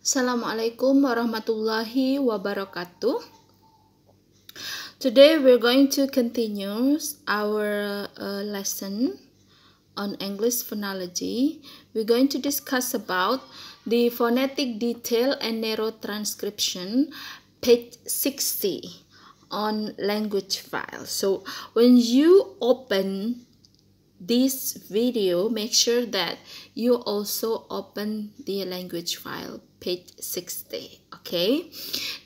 Assalamualaikum warahmatullahi wabarakatuh. Today we're going to continue our uh, lesson on English phonology. We're going to discuss about the phonetic detail and narrow transcription, page 60 on language file. So when you open this video, make sure that you also open the language file page 60 okay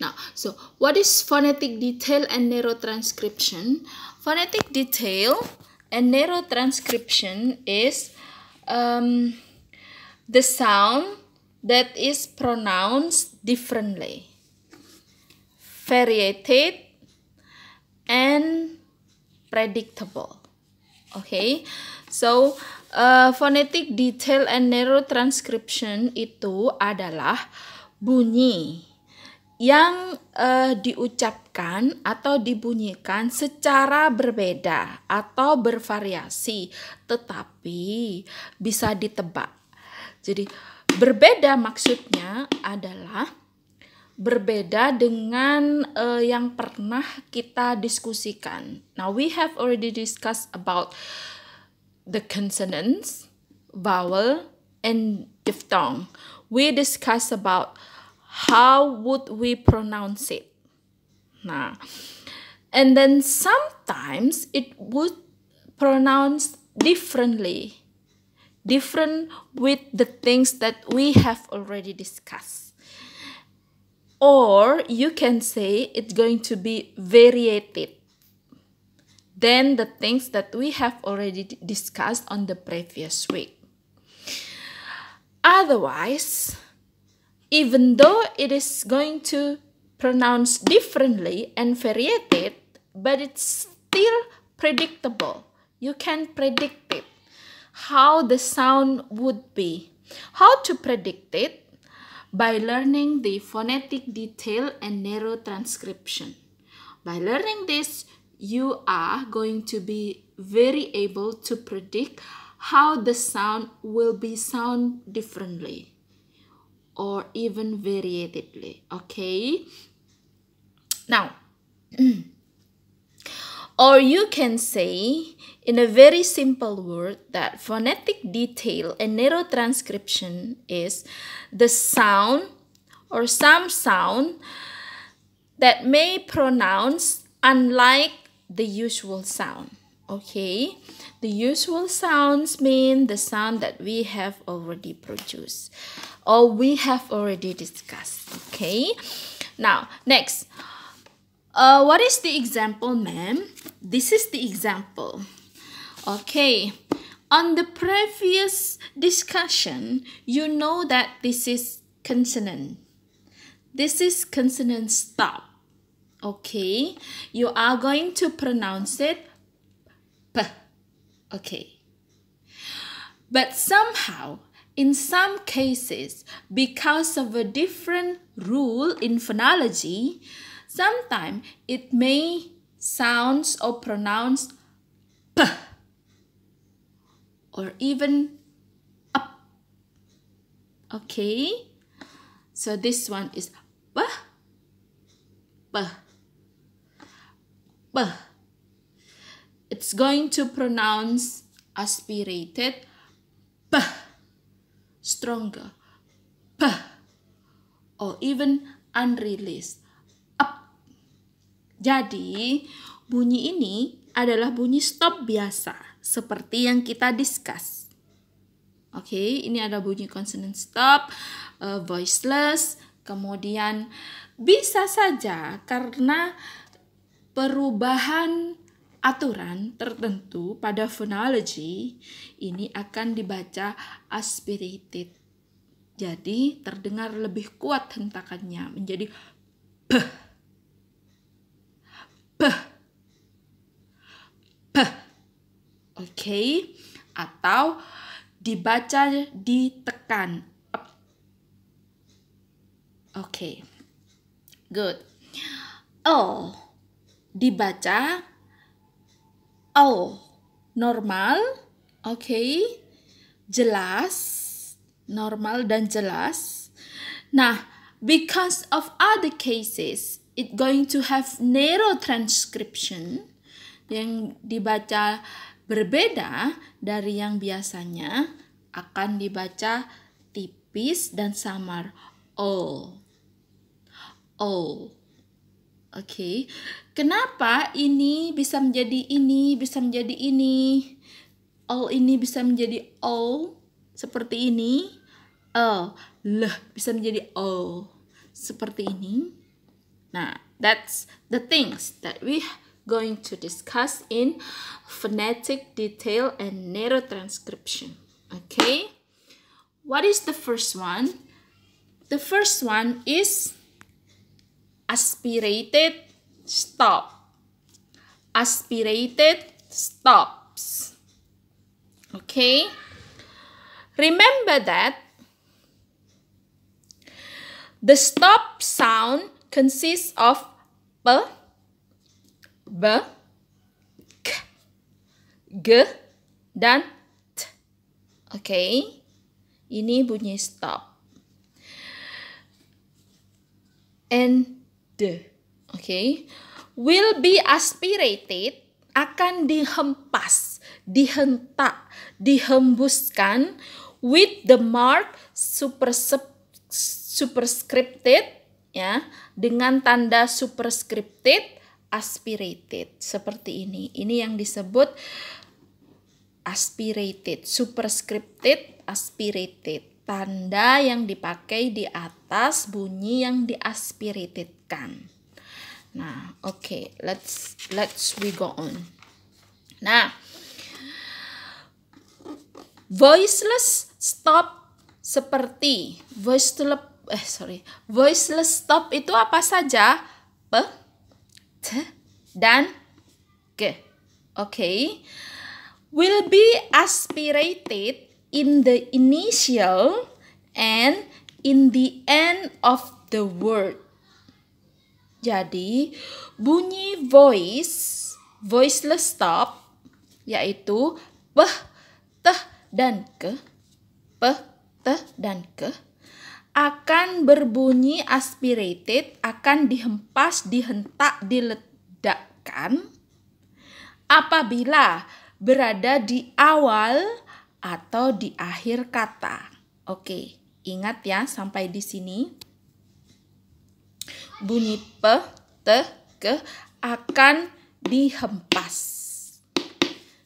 now so what is phonetic detail and neurotranscription phonetic detail and neurotranscription is um, the sound that is pronounced differently variated and predictable okay so uh, eh, phonetic detail and narrow transcription itu adalah bunyi yang uh, diucapkan atau dibunyikan secara berbeda atau bervariasi, tetapi bisa ditebak. Jadi, berbeda maksudnya adalah berbeda dengan uh, yang pernah kita diskusikan. Now, we have already discussed about the consonants, vowel, and diphthong. We discuss about how would we pronounce it. Nah. And then sometimes it would pronounce differently. Different with the things that we have already discussed. Or you can say it's going to be variated than the things that we have already discussed on the previous week. Otherwise, even though it is going to pronounce differently and variated, but it's still predictable. You can predict it, how the sound would be. How to predict it? By learning the phonetic detail and narrow transcription. By learning this, you are going to be very able to predict how the sound will be sound differently or even variatedly okay now or you can say in a very simple word that phonetic detail and narrow transcription is the sound or some sound that may pronounce unlike the usual sound okay the usual sounds mean the sound that we have already produced or we have already discussed okay now next uh, what is the example ma'am this is the example okay on the previous discussion you know that this is consonant this is consonant stop Okay, you are going to pronounce it p. Okay. But somehow, in some cases, because of a different rule in phonology, sometimes it may sounds or pronounce p or even up. Okay? So this one is p. P, It's going to pronounce aspirated p, stronger p, or even unreleased up. Jadi, bunyi ini adalah bunyi stop biasa seperti yang kita discuss. Oke, okay, ini ada bunyi consonant stop, uh, voiceless, kemudian bisa saja karena perubahan aturan tertentu pada phonology ini akan dibaca aspirated. Jadi terdengar lebih kuat hentakannya menjadi p p p. Oke, atau dibaca ditekan. Oke. Okay. Good. oh dibaca al normal, oke, okay, jelas, normal dan jelas. Nah, because of other cases, it going to have narrow transcription yang dibaca berbeda dari yang biasanya akan dibaca tipis dan samar all all oke okay. Kenapa ini bisa menjadi ini, bisa menjadi ini? All ini bisa menjadi all seperti ini. all, leh, bisa menjadi all seperti ini. Nah, that's the things that we going to discuss in phonetic detail and narrow transcription Okay? What is the first one? The first one is aspirated stop. Aspirated stops. Okay? Remember that the stop sound consists of p, b, k, g, dan t. okay. ini bunyi stop. And the. Oke. Okay. Will be aspirated akan dihempas, dihentak, dihembuskan with the mark superscripted ya dengan tanda superscripted aspirated seperti ini. Ini yang disebut aspirated, superscripted, aspirated. Tanda yang dipakai di atas bunyi yang diaspiratedkan. Nah, okay, let's let's we go on. Nah, voiceless stop seperti voice to eh sorry, voiceless stop itu apa saja? P, t, dan g. Oke, okay. will be aspirated in the initial and in the end of the word. Jadi, bunyi voice, voiceless stop, yaitu peh, teh, dan ke, peh, teh, dan ke, akan berbunyi aspirated, akan dihempas, dihentak, diledakkan apabila berada di awal atau di akhir kata. Oke, ingat ya sampai di sini bunyi pe, te, ke akan dihempas.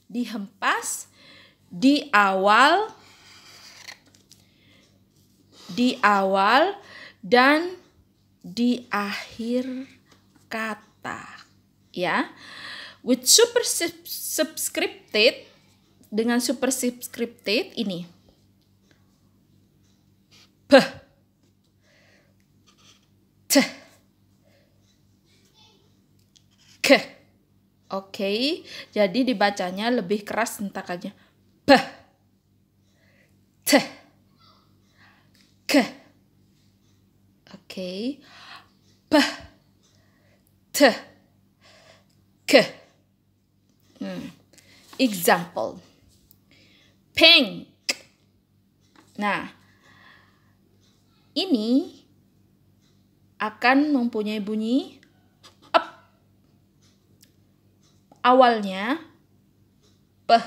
Dihempas di awal di awal dan di akhir kata ya with super subscripted dengan super subscripted ini. ke. Oke, okay, jadi dibacanya lebih keras hentakannya. P, t, k. Oke, okay. p, t, k. Hmm. Example, pink. Nah, ini akan mempunyai bunyi awalnya peh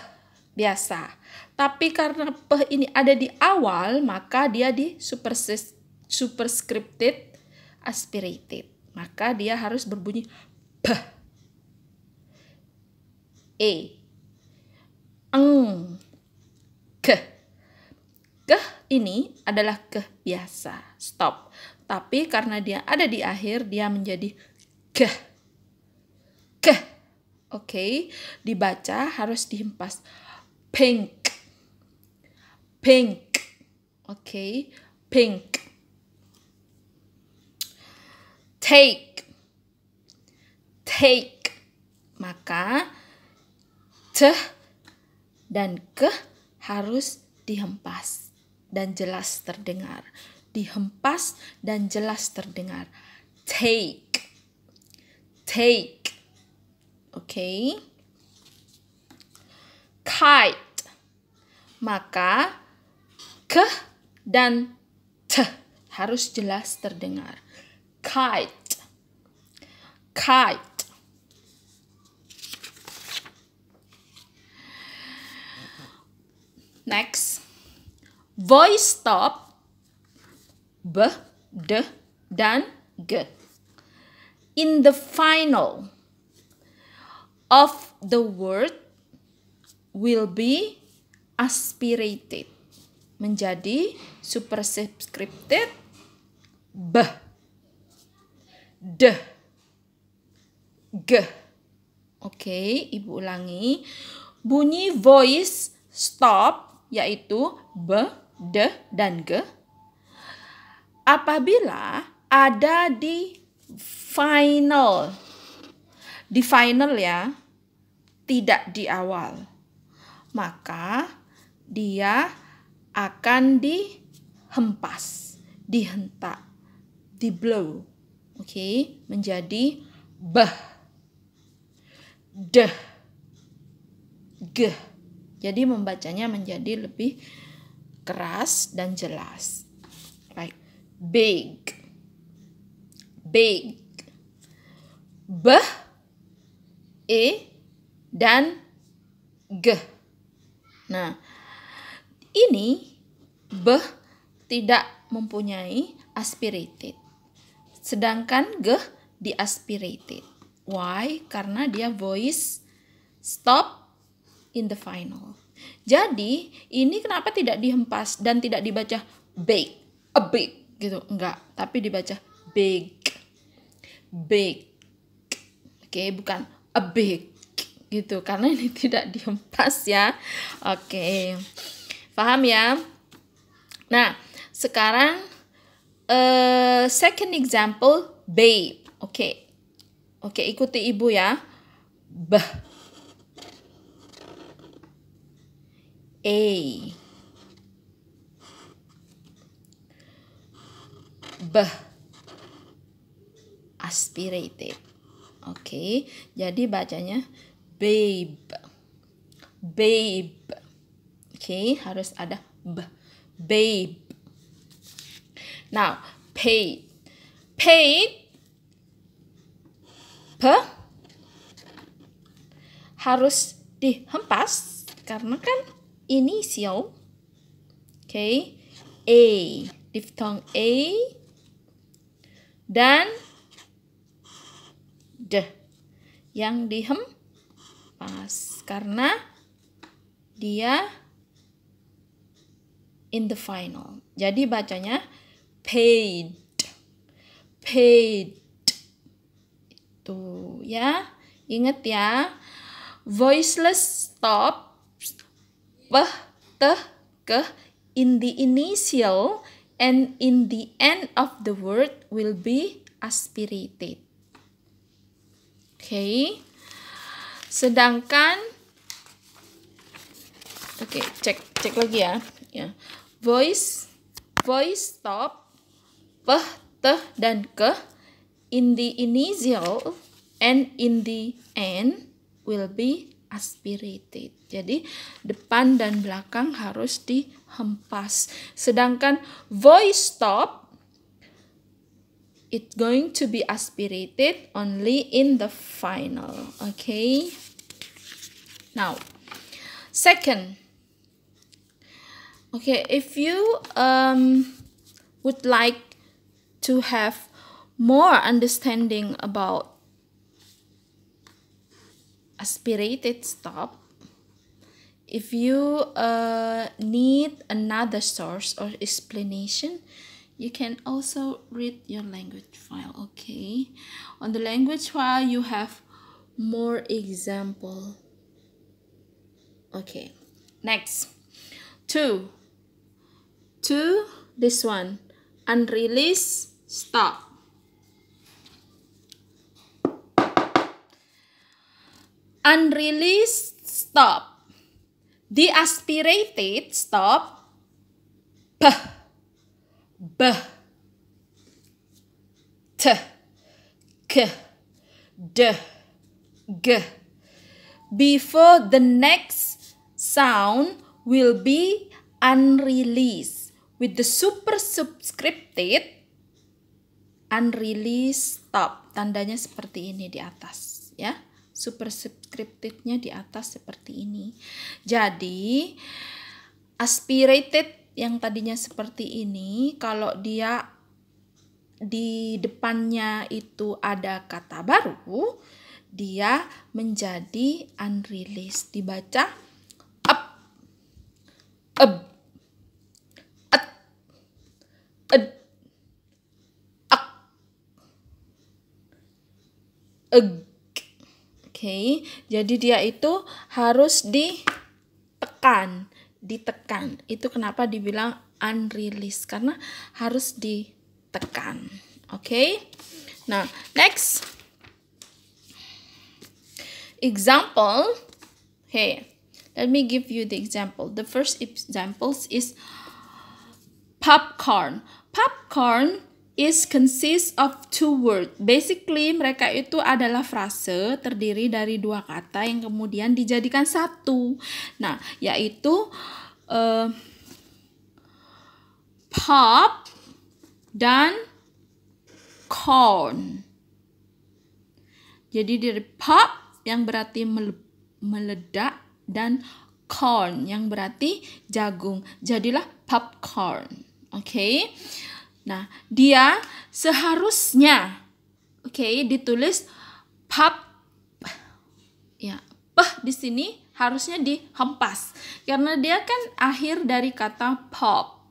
biasa. Tapi karena peh ini ada di awal, maka dia di superscripted aspirated. Maka dia harus berbunyi peh. E. Eng. ke, ke ini adalah ke biasa. Stop. Tapi karena dia ada di akhir, dia menjadi ke, ke Oke, okay? dibaca harus dihempas. Pink, pink. Oke, okay? pink. Take, take. Maka ceh dan ke harus dihempas dan jelas terdengar. Dihempas dan jelas terdengar. Take, take. Oke. Okay. Kite. Maka ke dan te harus jelas terdengar. Kite. Kite. Next. Voice stop. B, D, dan G. In the final of the word will be aspirated menjadi superscripted b d g Oke, Ibu ulangi. Bunyi voice stop yaitu b, d dan g apabila ada di final. Di final ya, tidak di awal, maka dia akan dihempas, dihentak, diblow. Oke, okay? menjadi bah, deh, geh. Jadi membacanya menjadi lebih keras dan jelas. Right. big, big, B. e, dan g. Nah, ini b tidak mempunyai aspirated. Sedangkan g aspirated. Why? Karena dia voice stop in the final. Jadi, ini kenapa tidak dihempas dan tidak dibaca big a big gitu. Enggak, tapi dibaca big. Big. Oke, okay, bukan a big gitu karena ini tidak diempas ya oke paham ya nah sekarang uh, second example babe oke oke ikuti ibu ya b a b aspirated oke jadi bacanya babe babe oke okay, harus ada b babe now paid paid p harus dihempas karena kan inisial oke okay, a diphthong a dan d yang dihem pas karena dia in the final. Jadi bacanya paid. Paid. Itu ya. Ingat ya. Voiceless stop peh teh ke. in the initial and in the end of the word will be aspirated. Okay. Sedangkan Oke, okay, cek cek lagi ya. Ya. Voice voice stop peh, teh dan ke in the initial and in the end will be aspirated. Jadi depan dan belakang harus dihempas. Sedangkan voice stop it's going to be aspirated only in the final. Okay. now second okay if you um, would like to have more understanding about aspirated stop if you uh, need another source or explanation you can also read your language file okay on the language file you have more example okay next two two this one unreleased stop. unreleased stop the aspirated stop p b t k d g before the next sound will be unreleased with the supersubscripted unreleased stop. Tandanya seperti ini di atas ya. Supersubscriptednya di atas seperti ini. Jadi aspirated yang tadinya seperti ini kalau dia di depannya itu ada kata baru, dia menjadi unreleased. Dibaca oke okay. jadi dia itu harus ditekan ditekan itu kenapa dibilang unreleased karena harus ditekan oke okay? nah next example hey Let me give you the example. The first examples is popcorn. Popcorn is consists of two words. Basically mereka itu adalah frase terdiri dari dua kata yang kemudian dijadikan satu. Nah, yaitu uh, pop dan corn. Jadi dari pop yang berarti meledak dan corn yang berarti jagung. Jadilah popcorn. Oke. Okay? Nah, dia seharusnya oke okay, ditulis pop ya, peh di sini harusnya dihempas karena dia kan akhir dari kata pop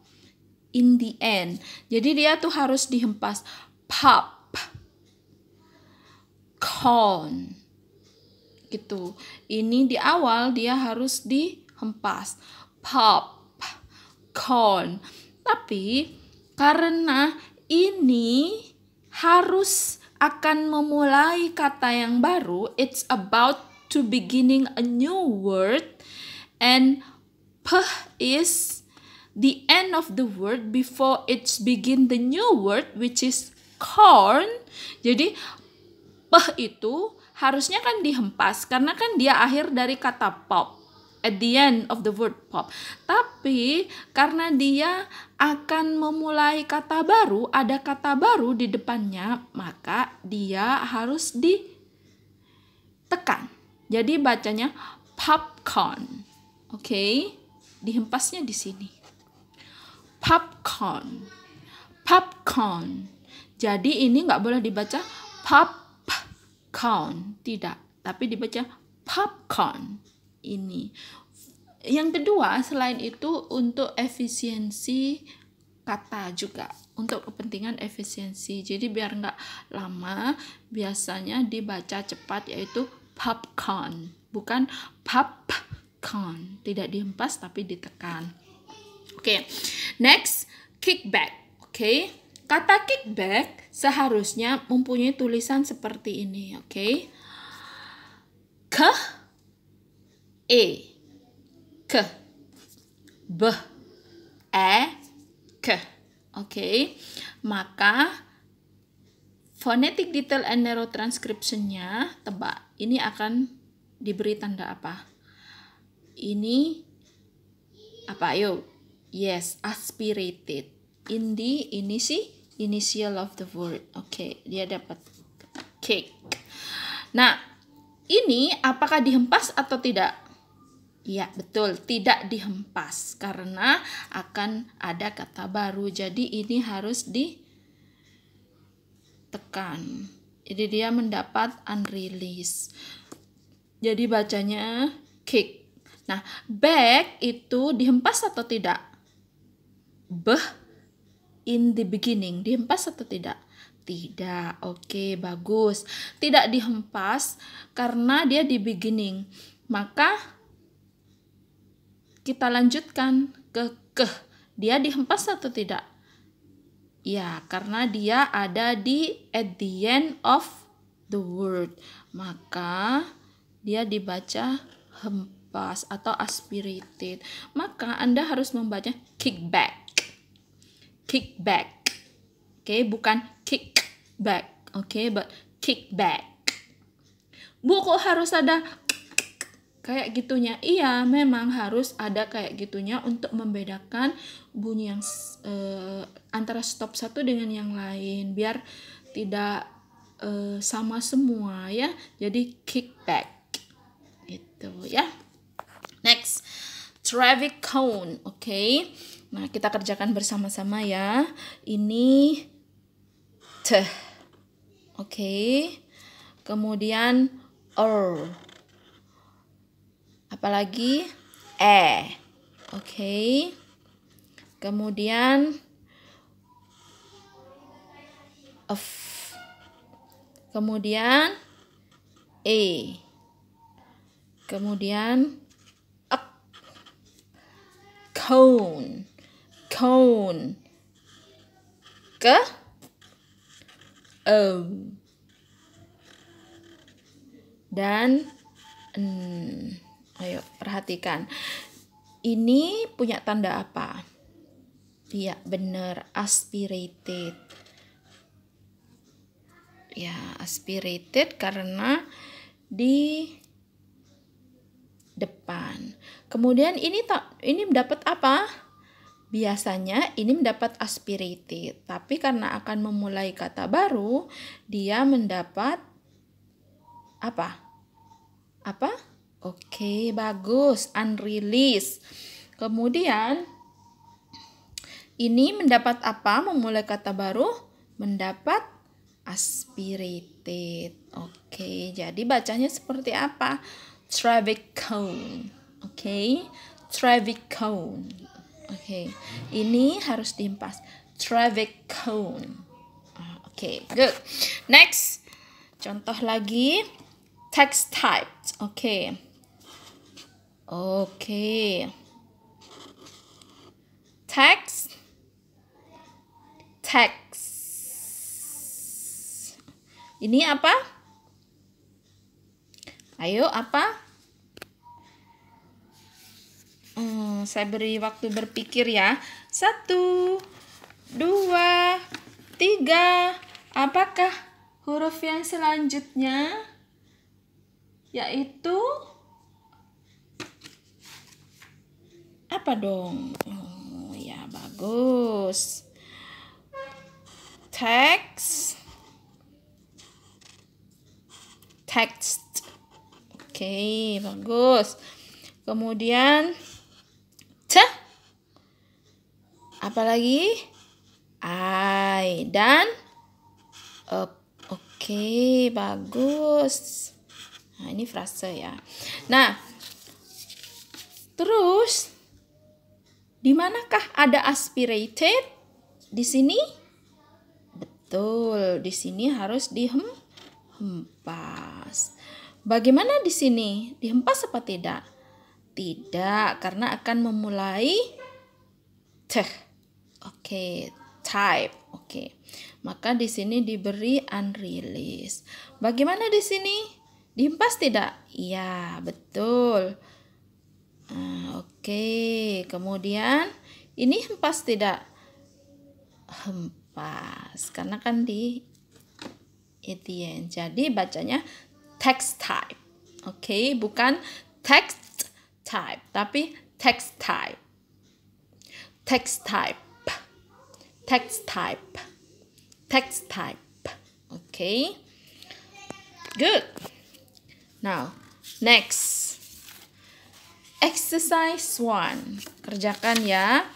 in the end. Jadi dia tuh harus dihempas pop corn gitu. Ini di awal dia harus dihempas. Pop, corn. Tapi karena ini harus akan memulai kata yang baru, it's about to beginning a new word and p is the end of the word before it's begin the new word which is corn. Jadi p itu harusnya kan dihempas karena kan dia akhir dari kata pop at the end of the word pop. Tapi karena dia akan memulai kata baru, ada kata baru di depannya, maka dia harus ditekan. Jadi bacanya popcorn. Oke. Okay? Dihempasnya di sini. Popcorn. Popcorn. Jadi ini nggak boleh dibaca pop count tidak tapi dibaca popcorn ini yang kedua selain itu untuk efisiensi kata juga untuk kepentingan efisiensi jadi biar nggak lama biasanya dibaca cepat yaitu popcorn bukan popcorn tidak dihempas tapi ditekan oke okay. next kickback oke okay. kata kickback seharusnya mempunyai tulisan seperti ini, oke? Okay? Ke e ke b e ke. Oke. Okay? Maka phonetic detail and narrow transcriptionnya tebak. Ini akan diberi tanda apa? Ini apa? Yuk. Yes, aspirated. Indi ini sih initial of the word. Oke, okay, dia dapat cake. Nah, ini apakah dihempas atau tidak? Ya betul, tidak dihempas karena akan ada kata baru. Jadi ini harus ditekan. Jadi dia mendapat unreleased. Jadi bacanya cake. Nah, back itu dihempas atau tidak? Beh in the beginning dihempas atau tidak? Tidak. Oke, okay, bagus. Tidak dihempas karena dia di beginning. Maka kita lanjutkan ke ke Dia dihempas atau tidak? Ya, karena dia ada di at the end of the word. Maka dia dibaca hempas atau aspirated. Maka Anda harus membaca kickback kickback. Oke, okay, bukan back, Oke, okay, but kickback. Bu kok harus ada kayak gitunya? Iya, memang harus ada kayak gitunya untuk membedakan bunyi yang uh, antara stop satu dengan yang lain biar tidak uh, sama semua ya. Jadi kickback. Gitu ya. Next, traffic cone, oke. Okay? Nah, kita kerjakan bersama-sama ya. Ini t. Oke. Okay. Kemudian r Apalagi e. Oke. Okay. Kemudian f. Kemudian e. Kemudian cone tone, ke um dan hmm, ayo perhatikan ini punya tanda apa iya benar aspirated ya aspirated karena di depan. Kemudian ini tak ini dapat apa? Biasanya ini mendapat aspirated, tapi karena akan memulai kata baru, dia mendapat apa? Apa? Oke, okay, bagus. Unreleased. Kemudian ini mendapat apa? Memulai kata baru mendapat aspirated. Oke, okay, jadi bacanya seperti apa? Traffic cone. Oke, okay? traffic cone. Oke, okay. ini harus diimpas. Traffic cone. Ah, oke, okay, good. Next, contoh lagi. Text type. Oke. Okay. Oke. Okay. Text. Text. Ini apa? Ayo, apa? Hmm, saya beri waktu berpikir ya. Satu, dua, tiga. Apakah huruf yang selanjutnya yaitu apa dong? Oh, ya bagus. Text. Text. Oke, okay, bagus. Kemudian Apalagi I dan up. Oke, bagus. Nah, ini frase ya. Nah, terus di manakah ada aspirated? Di sini? Betul, di sini harus dihempas. Bagaimana di sini? Dihempas apa tidak? Tidak, karena akan memulai teh. Oke, okay, type. Oke. Okay. Maka di sini diberi unrelease. Bagaimana di sini? Dihempas tidak? Iya, betul. Uh, Oke, okay. kemudian ini hempas tidak? Hempas, karena kan di ETN. Jadi bacanya text type. Oke, okay. bukan text type, tapi text type. Text type text type. Text type. Okay. Good. Now, next. Exercise one, Kerjakan ya.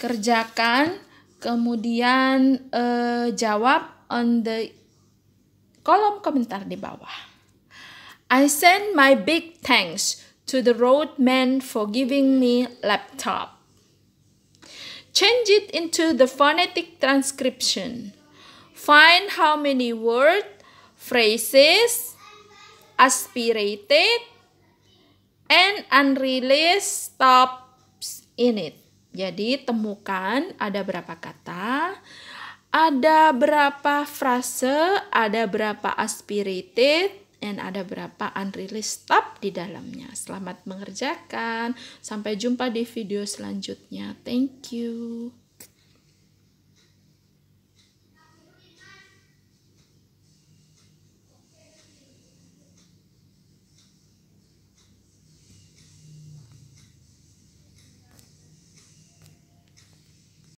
Kerjakan kemudian uh, jawab on the kolom komentar di bawah. I send my big thanks to the roadman for giving me laptop. Change it into the phonetic transcription. Find how many word phrases, aspirated, and unreleased stops in it. Jadi temukan ada berapa kata, ada berapa frase, ada berapa aspirated, dan ada berapa unreleased tab di dalamnya. Selamat mengerjakan. Sampai jumpa di video selanjutnya. Thank you.